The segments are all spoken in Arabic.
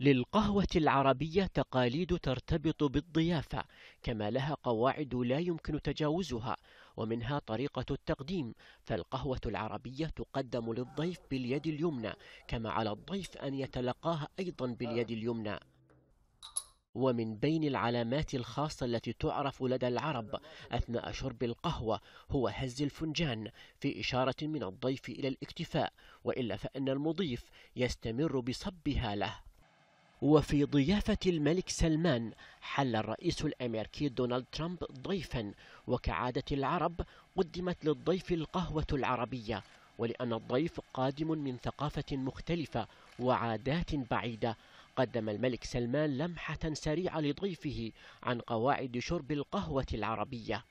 للقهوة العربية تقاليد ترتبط بالضيافة، كما لها قواعد لا يمكن تجاوزها، ومنها طريقة التقديم، فالقهوة العربية تقدم للضيف باليد اليمنى، كما على الضيف أن يتلقاها أيضا باليد اليمنى. ومن بين العلامات الخاصة التي تعرف لدى العرب أثناء شرب القهوة هو هز الفنجان في إشارة من الضيف إلى الاكتفاء وإلا فإن المضيف يستمر بصبها له وفي ضيافة الملك سلمان حل الرئيس الأمريكي دونالد ترامب ضيفا وكعادة العرب قدمت للضيف القهوة العربية ولأن الضيف قادم من ثقافة مختلفة وعادات بعيدة قدم الملك سلمان لمحة سريعة لضيفه عن قواعد شرب القهوة العربية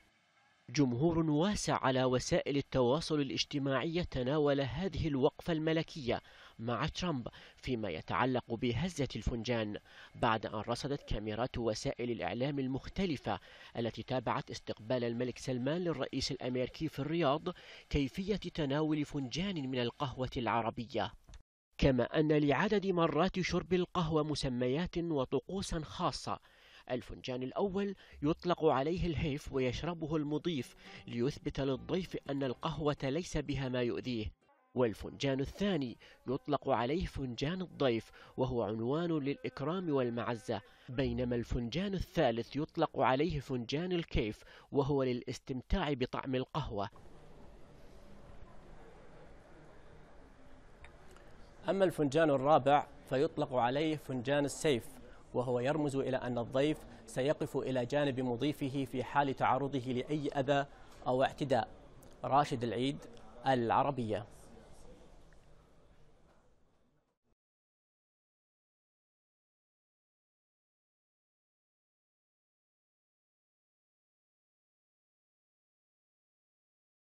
جمهور واسع على وسائل التواصل الاجتماعي تناول هذه الوقفة الملكية مع ترامب فيما يتعلق بهزة الفنجان بعد أن رصدت كاميرات وسائل الإعلام المختلفة التي تابعت استقبال الملك سلمان للرئيس الأمريكي في الرياض كيفية تناول فنجان من القهوة العربية كما أن لعدد مرات شرب القهوة مسميات وطقوسا خاصة الفنجان الأول يطلق عليه الهيف ويشربه المضيف ليثبت للضيف أن القهوة ليس بها ما يؤذيه والفنجان الثاني يطلق عليه فنجان الضيف وهو عنوان للإكرام والمعزة بينما الفنجان الثالث يطلق عليه فنجان الكيف وهو للاستمتاع بطعم القهوة أما الفنجان الرابع فيطلق عليه فنجان السيف وهو يرمز إلى أن الضيف سيقف إلى جانب مضيفه في حال تعرضه لأي أذى أو اعتداء راشد العيد العربية